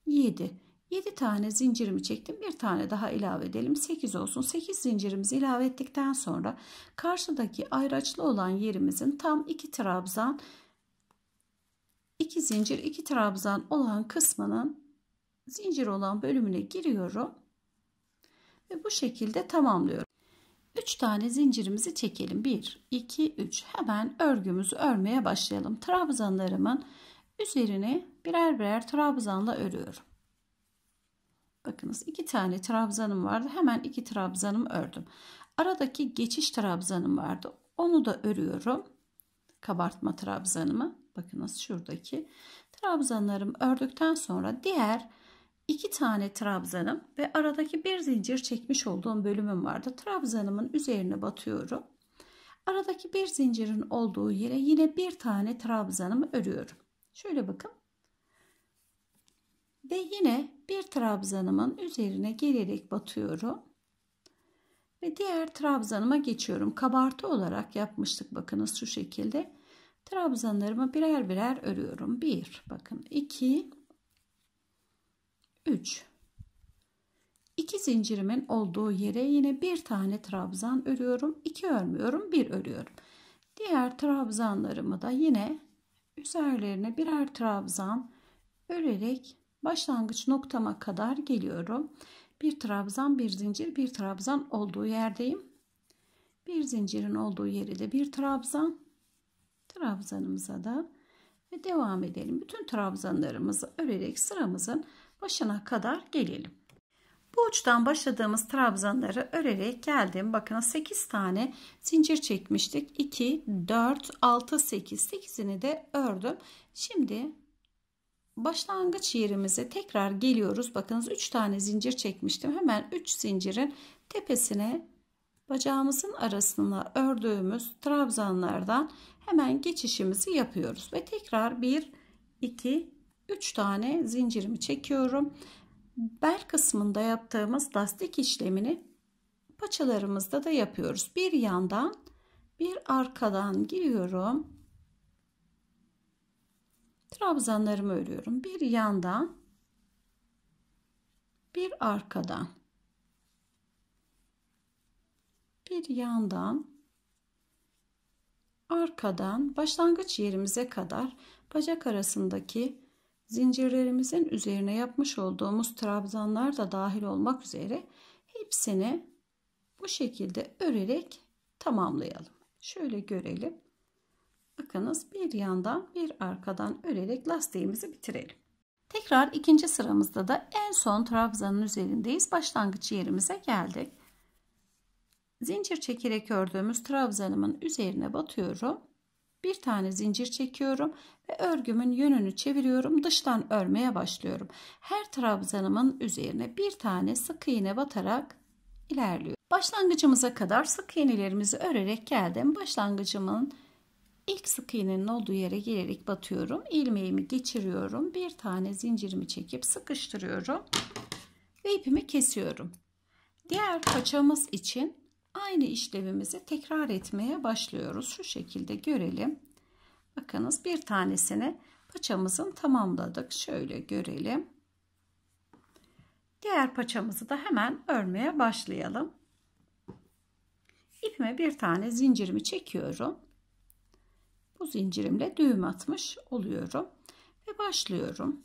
7 7 tane zincirimi çektim. Bir tane daha ilave edelim. 8 olsun. 8 zincirimizi ilave ettikten sonra karşıdaki ayraçlı olan yerimizin tam 2 trabzan 2 zincir 2 trabzan olan kısmının zincir olan bölümüne giriyorum. Ve bu şekilde tamamlıyorum. 3 tane zincirimizi çekelim. 1, 2, 3. Hemen örgümüzü örmeye başlayalım. Trabzanlarımın üzerine birer birer trabzanla örüyorum. Bakınız iki tane trabzanım vardı. Hemen iki trabzanım ördüm. Aradaki geçiş trabzanım vardı. Onu da örüyorum. Kabartma trabzanımı. Bakınız şuradaki trabzanlarımı ördükten sonra diğer iki tane trabzanım ve aradaki bir zincir çekmiş olduğum bölümüm vardı. Trabzanımın üzerine batıyorum. Aradaki bir zincirin olduğu yere yine bir tane trabzanımı örüyorum. Şöyle bakın ve yine bir trabzanımın üzerine gelerek batıyorum. Ve diğer trabzanıma geçiyorum. Kabartı olarak yapmıştık bakınız şu şekilde. Trabzanlarımı birer birer örüyorum. 1 bakın 2 3 2 zincirimin olduğu yere yine bir tane trabzan örüyorum. 2 örmüyorum, 1 örüyorum. Diğer trabzanlarımı da yine üzerlerine birer trabzan örerek başlangıç noktama kadar geliyorum. Bir trabzan, bir zincir, bir trabzan olduğu yerdeyim. Bir zincirin olduğu yeri de bir trabzan. Trabzanımıza da ve devam edelim. Bütün trabzanlarımızı örerek sıramızın başına kadar gelelim. Bu uçtan başladığımız trabzanları örerek geldim. Bakın 8 tane zincir çekmiştik. 2, 4, 6, 8. 8'ini de ördüm. Şimdi başlangıç yerimize tekrar geliyoruz. Bakınız 3 tane zincir çekmiştim. Hemen 3 zincirin tepesine bacağımızın arasına ördüğümüz trabzanlardan hemen geçişimizi yapıyoruz. Ve tekrar 1, 2, 3 tane zincirimi çekiyorum. Bel kısmında yaptığımız lastik işlemini paçalarımızda da yapıyoruz. Bir yandan bir arkadan giriyorum trabzanlarımı örüyorum. Bir yandan bir arkadan bir yandan arkadan başlangıç yerimize kadar bacak arasındaki zincirlerimizin üzerine yapmış olduğumuz trabzanlar da dahil olmak üzere hepsini bu şekilde örerek tamamlayalım. Şöyle görelim. Bakınız bir yandan bir arkadan örerek lastiğimizi bitirelim. Tekrar ikinci sıramızda da en son trabzanın üzerindeyiz. Başlangıç yerimize geldik. Zincir çekerek ördüğümüz trabzanımın üzerine batıyorum. Bir tane zincir çekiyorum ve örgümün yönünü çeviriyorum. Dıştan örmeye başlıyorum. Her trabzanımın üzerine bir tane sık iğne batarak ilerliyorum. Başlangıcımıza kadar sık iğnelerimizi örerek geldim. Başlangıcımın İlk sık iğnenin olduğu yere gelerek batıyorum. ilmeğimi geçiriyorum. Bir tane zincirimi çekip sıkıştırıyorum. Ve ipimi kesiyorum. Diğer paçamız için aynı işlevimizi tekrar etmeye başlıyoruz. Şu şekilde görelim. Bakınız bir tanesini paçamızın tamamladık. Şöyle görelim. Diğer paçamızı da hemen örmeye başlayalım. İpime bir tane zincirimi çekiyorum bu zincirimle düğüm atmış oluyorum ve başlıyorum.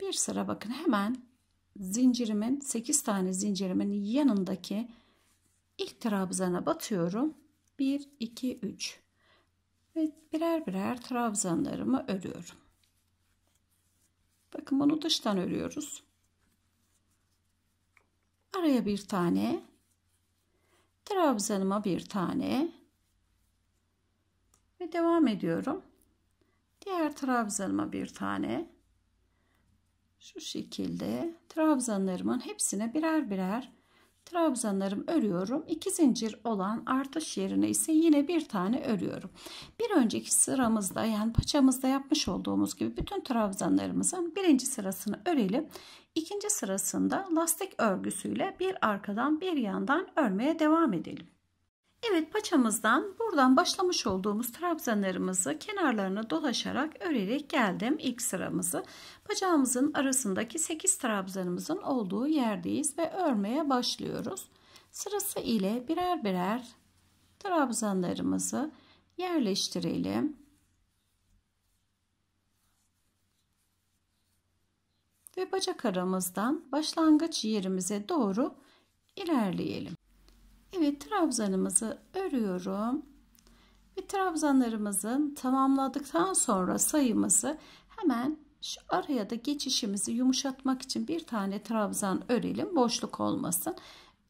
Bir sıra bakın hemen zincirimin 8 tane zincirimin yanındaki ilk trabzana batıyorum. 1 2 3 ve birer birer trabzanlarımı örüyorum. Bakın bunu dıştan örüyoruz. Araya bir tane trabzanıma bir tane ve devam ediyorum. Diğer trabzanıma bir tane şu şekilde trabzanlarımın hepsine birer birer trabzanlarım örüyorum. 2 zincir olan artış yerine ise yine bir tane örüyorum. Bir önceki sıramızda yani paçamızda yapmış olduğumuz gibi bütün trabzanlarımızın birinci sırasını örelim. İkinci sırasında lastik örgüsüyle bir arkadan bir yandan örmeye devam edelim. Evet paçamızdan buradan başlamış olduğumuz trabzanlarımızı kenarlarına dolaşarak örerek geldim ilk sıramızı. Bacağımızın arasındaki 8 trabzanımızın olduğu yerdeyiz ve örmeye başlıyoruz. Sırası ile birer birer trabzanlarımızı yerleştirelim. Ve bacak aramızdan başlangıç yerimize doğru ilerleyelim. Evet trabzanımızı örüyorum. Ve trabzanlarımızın tamamladıktan sonra sayımızı hemen şu araya da geçişimizi yumuşatmak için bir tane trabzan örelim. Boşluk olmasın.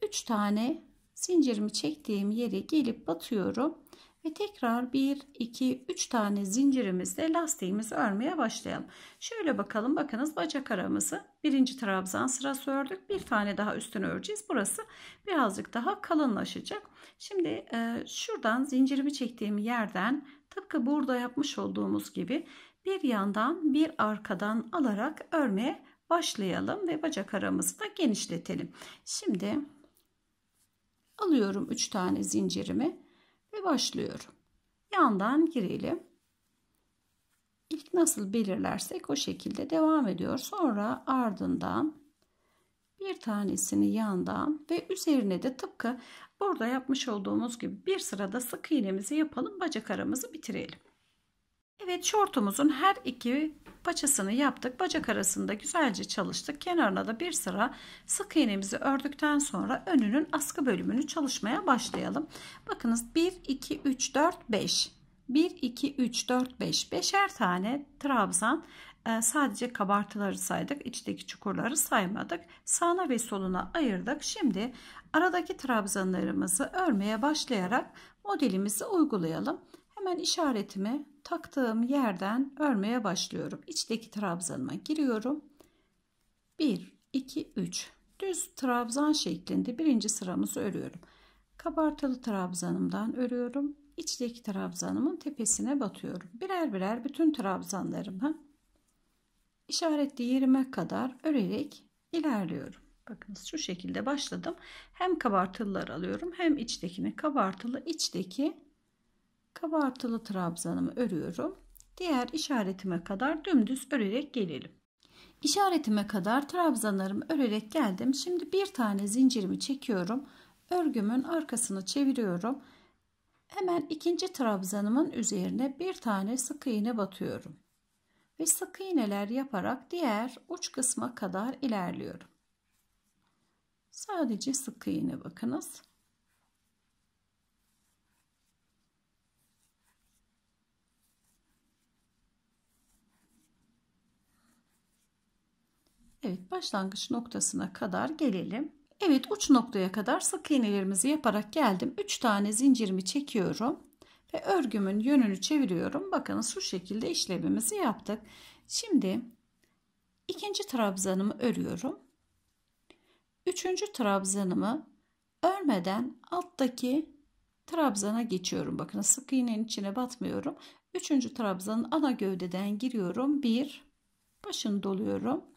3 tane zincirimi çektiğim yere gelip batıyorum. Ve tekrar 1, 2, 3 tane zincirimizle lastiğimizi örmeye başlayalım. Şöyle bakalım bakınız bacak aramızı birinci trabzan sırası ördük. Bir tane daha üstünü öreceğiz. Burası birazcık daha kalınlaşacak. Şimdi e, şuradan zincirimi çektiğim yerden tıpkı burada yapmış olduğumuz gibi bir yandan bir arkadan alarak örmeye başlayalım ve bacak aramızı da genişletelim. Şimdi alıyorum 3 tane zincirimi ve başlıyorum. Yandan girelim. İlk nasıl belirlersek o şekilde devam ediyor. Sonra ardından bir tanesini yandan ve üzerine de tıpkı burada yapmış olduğumuz gibi bir sırada sık iğnemizi yapalım. Bacak aramızı bitirelim. Evet şortumuzun her iki paçasını yaptık. Bacak arasında güzelce çalıştık. Kenarına da bir sıra sık iğnemizi ördükten sonra önünün askı bölümünü çalışmaya başlayalım. Bakınız 1, 2, 3, 4, 5. 1, 2, 3, 4, 5. Beşer tane trabzan e, sadece kabartıları saydık. içteki çukurları saymadık. Sağına ve soluna ayırdık. Şimdi aradaki trabzanlarımızı örmeye başlayarak modelimizi uygulayalım. Hemen işaretimi taktığım yerden örmeye başlıyorum. İçteki trabzanıma giriyorum. 1, 2, 3. Düz trabzan şeklinde birinci sıramızı örüyorum. Kabartılı trabzanımdan örüyorum. İçteki trabzanımın tepesine batıyorum. Birer birer bütün trabzanlarımı işaretli yerime kadar örerek ilerliyorum. Bakınız şu şekilde başladım. Hem kabartılılar alıyorum hem içtekini kabartılı içteki kabartılı trabzanımı örüyorum. Diğer işaretime kadar dümdüz örerek gelelim. İşaretime kadar trabzanlarımı örerek geldim. Şimdi bir tane zincirimi çekiyorum. Örgümün arkasını çeviriyorum. Hemen ikinci trabzanımın üzerine bir tane sık iğne batıyorum. Ve sık iğneler yaparak diğer uç kısma kadar ilerliyorum. Sadece sık iğne bakınız. Evet başlangıç noktasına kadar gelelim. Evet uç noktaya kadar sık iğnelerimizi yaparak geldim. 3 tane zincirimi çekiyorum ve örgümün yönünü çeviriyorum. Bakın şu şekilde işlemimizi yaptık. Şimdi ikinci trabzanımı örüyorum. Üçüncü trabzanımı örmeden alttaki trabzana geçiyorum. Bakın sık iğnenin içine batmıyorum. Üçüncü trabzanın ana gövdeden giriyorum. Bir başını doluyorum.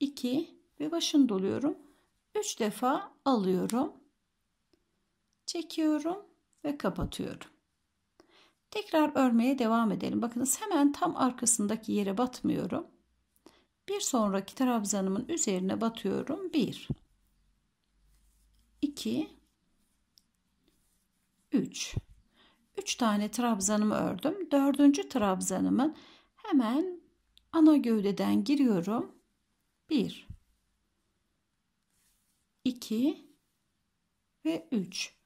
2 ve başını doluyorum. 3 defa alıyorum. Çekiyorum ve kapatıyorum. Tekrar örmeye devam edelim. Bakınız hemen tam arkasındaki yere batmıyorum. Bir sonraki trabzanımın üzerine batıyorum. 1 2 3 3 tane trabzanımı ördüm. Dördüncü trabzanımın hemen ana gövdeden giriyorum 1 2 ve 3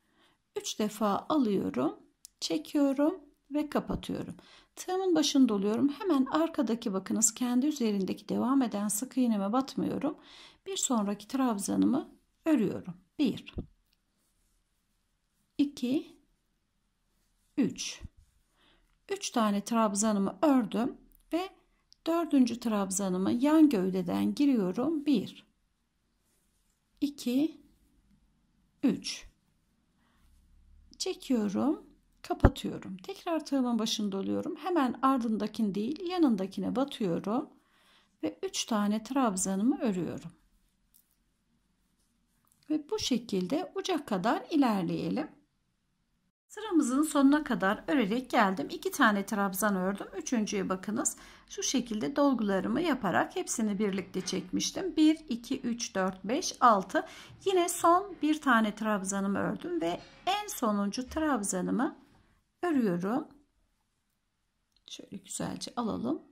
3 defa alıyorum çekiyorum ve kapatıyorum tığımın başını doluyorum hemen arkadaki bakınız kendi üzerindeki devam eden sık iğneme batmıyorum bir sonraki trabzanımı örüyorum 1 2 3 3 tane trabzanımı ördüm Dördüncü trabzanımı yan gövdeden giriyorum. 1 2 3 Çekiyorum, kapatıyorum. Tekrar tığımın başında oluyorum. Hemen ardındakini değil, yanındakine batıyorum ve 3 tane trabzanımı örüyorum. Ve bu şekilde uca kadar ilerleyelim. Sıramızın sonuna kadar örerek geldim. 2 tane trabzan ördüm. Üçüncüye bakınız. Şu şekilde dolgularımı yaparak hepsini birlikte çekmiştim. 1, 2, 3, 4, 5, 6. Yine son bir tane trabzanımı ördüm ve en sonuncu trabzanımı örüyorum. Şöyle güzelce alalım.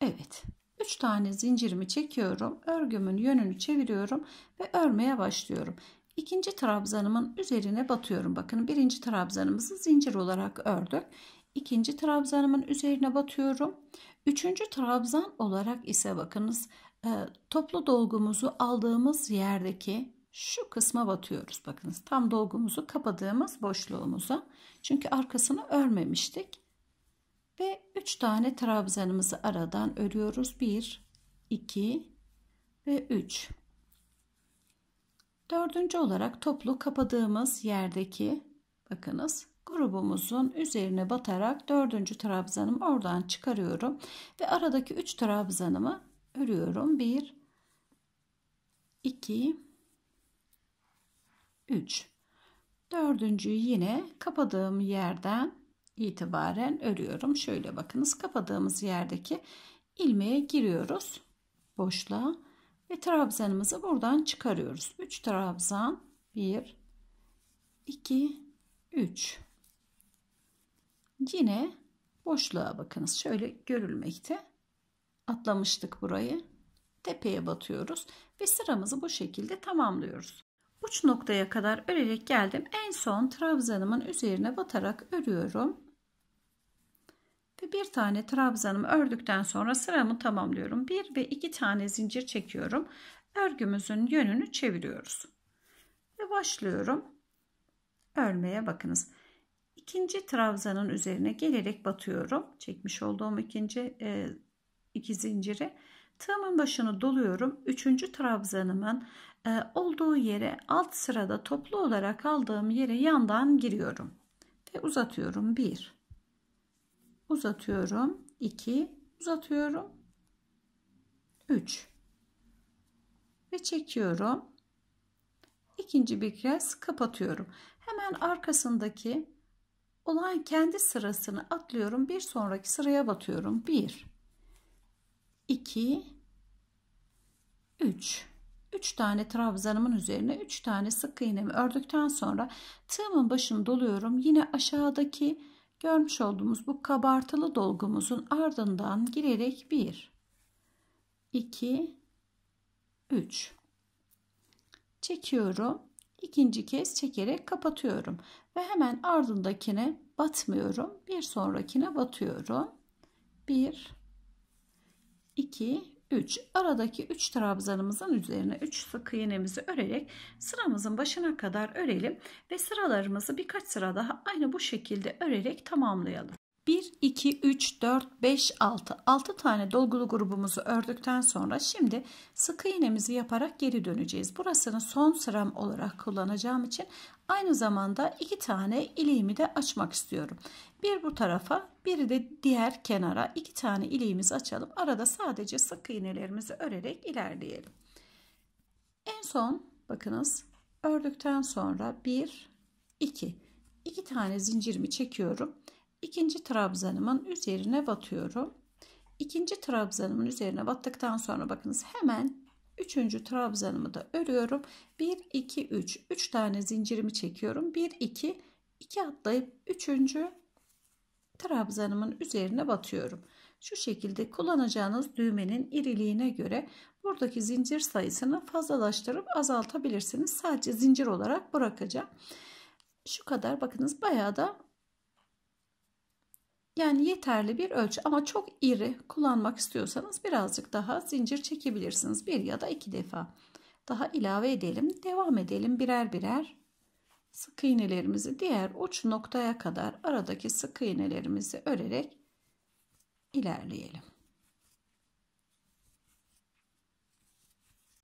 Evet. 3 tane zincirimi çekiyorum. Örgümün yönünü çeviriyorum ve örmeye başlıyorum. İkinci trabzanımın üzerine batıyorum. Bakın birinci trabzanımızı zincir olarak ördük. İkinci trabzanımın üzerine batıyorum. Üçüncü trabzan olarak ise bakınız e, toplu dolgumuzu aldığımız yerdeki şu kısma batıyoruz. Bakınız tam dolgumuzu kapadığımız boşluğumuza. Çünkü arkasını örmemiştik. Ve 3 tane trabzanımızı aradan örüyoruz. 1, 2 ve 3. Dördüncü olarak toplu kapadığımız yerdeki bakınız grubumuzun üzerine batarak dördüncü trabzanımı oradan çıkarıyorum ve aradaki üç trabzanımı örüyorum. Bir, iki, üç. Dördüncüyü yine kapadığım yerden itibaren örüyorum. Şöyle bakınız kapadığımız yerdeki ilmeğe giriyoruz. Boşluğa ve trabzanımızı buradan çıkarıyoruz. 3 trabzan. 1 2 3 Yine boşluğa bakınız. Şöyle görülmekte. Atlamıştık burayı. Tepeye batıyoruz ve sıramızı bu şekilde tamamlıyoruz. Uç noktaya kadar örerek geldim. En son trabzanımın üzerine batarak örüyorum. Ve bir tane trabzanımı ördükten sonra sıramı tamamlıyorum. Bir ve iki tane zincir çekiyorum. Örgümüzün yönünü çeviriyoruz. Ve başlıyorum. Örmeye bakınız. İkinci trabzanın üzerine gelerek batıyorum. Çekmiş olduğum ikinci e, iki zinciri. Tığımın başını doluyorum. Üçüncü trabzanımın e, olduğu yere alt sırada toplu olarak aldığım yere yandan giriyorum. Ve uzatıyorum. Bir, uzatıyorum. 2 uzatıyorum. 3 ve çekiyorum. ikinci bir kez kapatıyorum. Hemen arkasındaki olan kendi sırasını atlıyorum. Bir sonraki sıraya batıyorum. 1 2 3 3 tane trabzanımın üzerine 3 tane sık iğnemi ördükten sonra tığımın başını doluyorum. Yine aşağıdaki Görmüş olduğumuz bu kabartılı dolgumuzun ardından girerek 1, 2, 3. Çekiyorum. ikinci kez çekerek kapatıyorum. Ve hemen ardındakine batmıyorum. Bir sonrakine batıyorum. 1, 2, 3. Aradaki 3 trabzanımızın üzerine 3 sık iğnemizi örerek sıramızın başına kadar örelim ve sıralarımızı birkaç sıra daha aynı bu şekilde örerek tamamlayalım. 1, 2, 3, 4, 5, 6. 6 tane dolgulu grubumuzu ördükten sonra şimdi sık iğnemizi yaparak geri döneceğiz. Burasını son sıram olarak kullanacağım için aynı zamanda 2 tane ileğimi de açmak istiyorum. Bir bu tarafa biri de diğer kenara iki tane iliğimizi açalım. Arada sadece sık iğnelerimizi örerek ilerleyelim. En son bakınız ördükten sonra 1 2 2 tane zincirimi çekiyorum. İkinci trabzanımın üzerine batıyorum. İkinci trabzanımın üzerine battıktan sonra bakınız hemen üçüncü trabzanımı da örüyorum. 1 2 3 3 tane zincirimi çekiyorum. 1 2 2 atlayıp üçüncü trabzanımın üzerine batıyorum. Şu şekilde kullanacağınız düğmenin iriliğine göre buradaki zincir sayısını fazlalaştırıp azaltabilirsiniz. Sadece zincir olarak bırakacağım. Şu kadar bakınız bayağı da yani yeterli bir ölçü ama çok iri kullanmak istiyorsanız birazcık daha zincir çekebilirsiniz. Bir ya da iki defa daha ilave edelim. Devam edelim birer birer sık iğnelerimizi diğer uç noktaya kadar aradaki sık iğnelerimizi örerek ilerleyelim.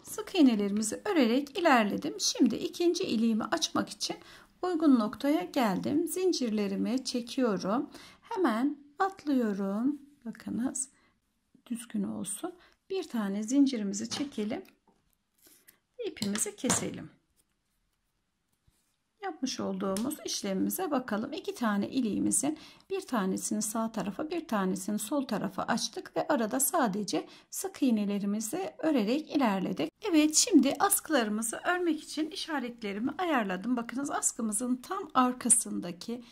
Sık iğnelerimizi örerek ilerledim. Şimdi ikinci iliğimi açmak için uygun noktaya geldim. Zincirlerimi çekiyorum. Hemen atlıyorum. Bakınız düzgün olsun. Bir tane zincirimizi çekelim. İpimizi keselim yapmış olduğumuz işlemimize bakalım. İki tane iliğimizin bir tanesini sağ tarafa bir tanesini sol tarafa açtık ve arada sadece sık iğnelerimizi örerek ilerledik. Evet şimdi askılarımızı örmek için işaretlerimi ayarladım. Bakınız askımızın tam arkasındaki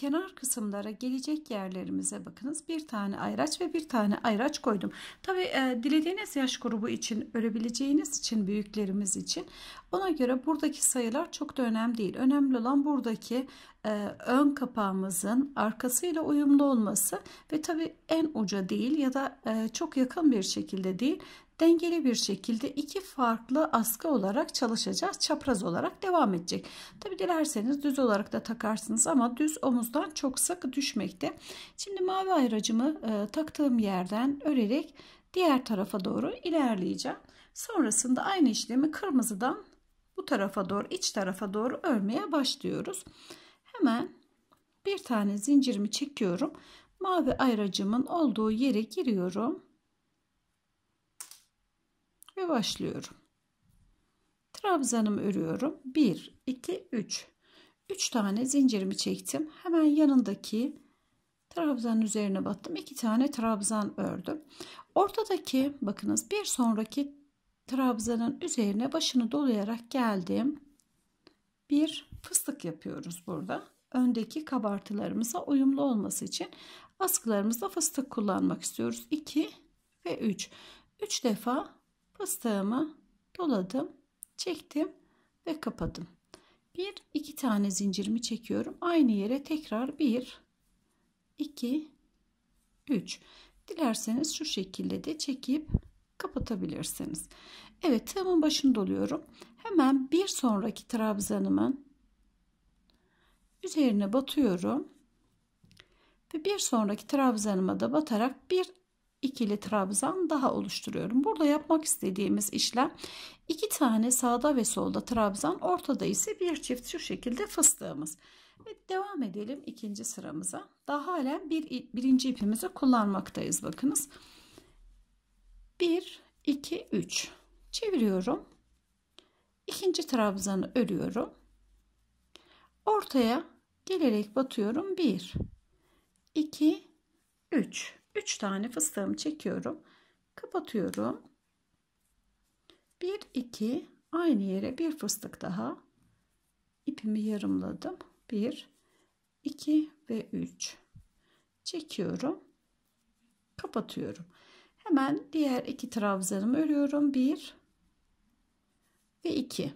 kenar kısımlara gelecek yerlerimize bakınız. Bir tane ayraç ve bir tane ayraç koydum. Tabi e, dilediğiniz yaş grubu için örebileceğiniz için büyüklerimiz için ona göre buradaki sayılar çok da önemli değil. Önemli olan buradaki e, ön kapağımızın arkasıyla uyumlu olması ve tabi en uca değil ya da e, çok yakın bir şekilde değil dengeli bir şekilde iki farklı askı olarak çalışacağız. Çapraz olarak devam edecek. Tabi dilerseniz düz olarak da takarsınız ama düz omuzdan çok sık düşmekte. Şimdi mavi ayracımı e, taktığım yerden örerek diğer tarafa doğru ilerleyeceğim. Sonrasında aynı işlemi kırmızıdan bu tarafa doğru iç tarafa doğru örmeye başlıyoruz. Hemen bir tane zincirimi çekiyorum. Mavi ayracımın olduğu yere giriyorum ve başlıyorum. Trabzanımı örüyorum. 1, 2, 3. 3 tane zincirimi çektim. Hemen yanındaki trabzanın üzerine battım. 2 tane trabzan ördüm. Ortadaki bakınız bir sonraki trabzanın üzerine başını dolayarak geldim. Bir fıstık yapıyoruz burada. Öndeki kabartılarımıza uyumlu olması için askılarımızda fıstık kullanmak istiyoruz. 2 ve 3. 3 defa fıstığımı doladım, çektim ve kapadım. Bir, iki tane zincirimi çekiyorum. Aynı yere tekrar bir, iki, üç. Dilerseniz şu şekilde de çekip kapatabilirsiniz. Evet tığımın başını doluyorum. Hemen bir sonraki trabzanımın üzerine batıyorum. Ve bir sonraki trabzanıma da batarak bir ikili trabzan daha oluşturuyorum. Burada yapmak istediğimiz işlem iki tane sağda ve solda trabzan ortada ise bir çift şu şekilde fıstığımız. Evet, devam edelim ikinci sıramıza. Daha halen bir, birinci ipimizi kullanmaktayız bakınız. 1, 2, 3 çeviriyorum. İkinci trabzanı örüyorum. Ortaya gelerek batıyorum. 1, 2, 3 3 tane fıstığımı çekiyorum. Kapatıyorum. 1 2 aynı yere bir fıstık daha İpimi yarımladım. 1 2 ve 3 çekiyorum. Kapatıyorum. Hemen diğer iki trabzanımı örüyorum. 1 ve 2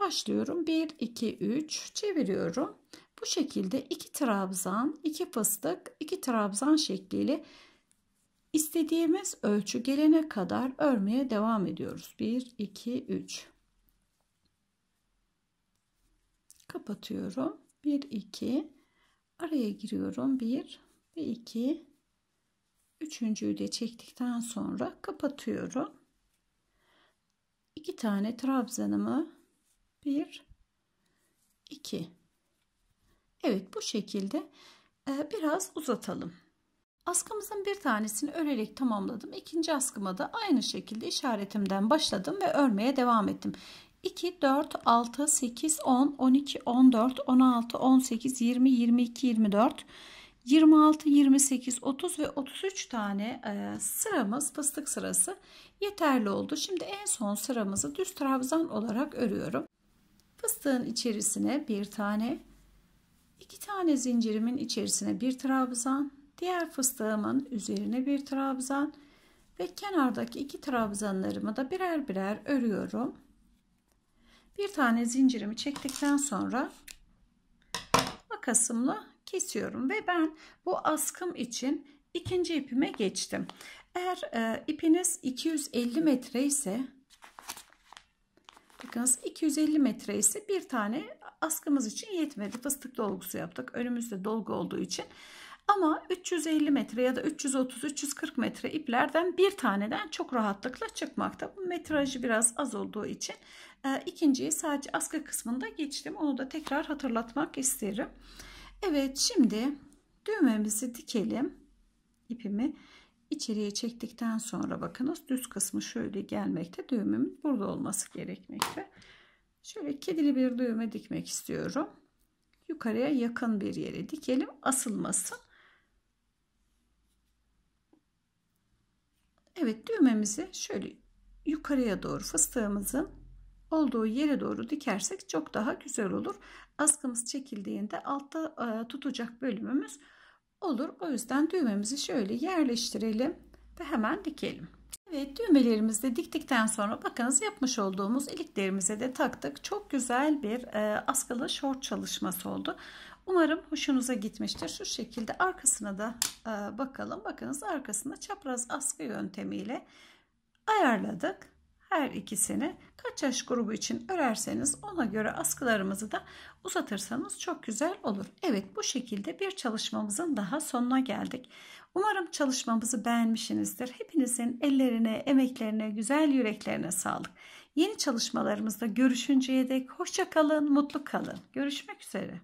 başlıyorum 1 2 3 çeviriyorum bu şekilde iki trabzan, iki fıstık, iki trabzan şekliyle istediğimiz ölçü gelene kadar örmeye devam ediyoruz. 1, 2, 3. Kapatıyorum. 1, 2. Araya giriyorum. 1 ve 2. Üçüncüyü de çektikten sonra kapatıyorum. İki tane trabzanımı 1, 2 Evet bu şekilde e, biraz uzatalım. Askımızın bir tanesini örerek tamamladım. İkinci askıma da aynı şekilde işaretimden başladım ve örmeye devam ettim. 2, 4, 6, 8, 10, 12, 14, 16, 18, 20, 22, 24, 26, 28, 30 ve 33 tane e, sıramız fıstık sırası yeterli oldu. Şimdi en son sıramızı düz trabzan olarak örüyorum. Fıstığın içerisine bir tane, İki tane zincirimin içerisine bir trabzan, diğer fıstığımın üzerine bir trabzan ve kenardaki iki trabzanlarımı da birer birer örüyorum. Bir tane zincirimi çektikten sonra makasımla kesiyorum ve ben bu askım için ikinci ipime geçtim. Eğer e, ipiniz 250 metre ise Bakınız 250 metre ise bir tane askımız için yetmedi. Fıstık dolgusu yaptık. Önümüzde dolgu olduğu için. Ama 350 metre ya da 330-340 metre iplerden bir taneden çok rahatlıkla çıkmakta. Bu metrajı biraz az olduğu için e, ikinciyi sadece askı kısmında geçtim. Onu da tekrar hatırlatmak isterim. Evet şimdi düğmemizi dikelim. İpimi içeriye çektikten sonra bakınız düz kısmı şöyle gelmekte. Düğümümün burada olması gerekmekte. Şöyle kedili bir düğme dikmek istiyorum. Yukarıya yakın bir yere dikelim. Asılmasın. Evet düğmemizi şöyle yukarıya doğru fıstığımızın olduğu yere doğru dikersek çok daha güzel olur. Askımız çekildiğinde altta e, tutacak bölümümüz olur. O yüzden düğmemizi şöyle yerleştirelim ve hemen dikelim. Evet düğmelerimizi de diktikten sonra bakınız yapmış olduğumuz iliklerimize de taktık. Çok güzel bir e, askılı şort çalışması oldu. Umarım hoşunuza gitmiştir. Şu şekilde arkasına da e, bakalım. Bakınız arkasında çapraz askı yöntemiyle ayarladık her ikisini kaç yaş grubu için örerseniz ona göre askılarımızı da uzatırsanız çok güzel olur. Evet bu şekilde bir çalışmamızın daha sonuna geldik. Umarım çalışmamızı beğenmişsinizdir. Hepinizin ellerine, emeklerine, güzel yüreklerine sağlık. Yeni çalışmalarımızda görüşünceye dek hoşça kalın, mutlu kalın. Görüşmek üzere.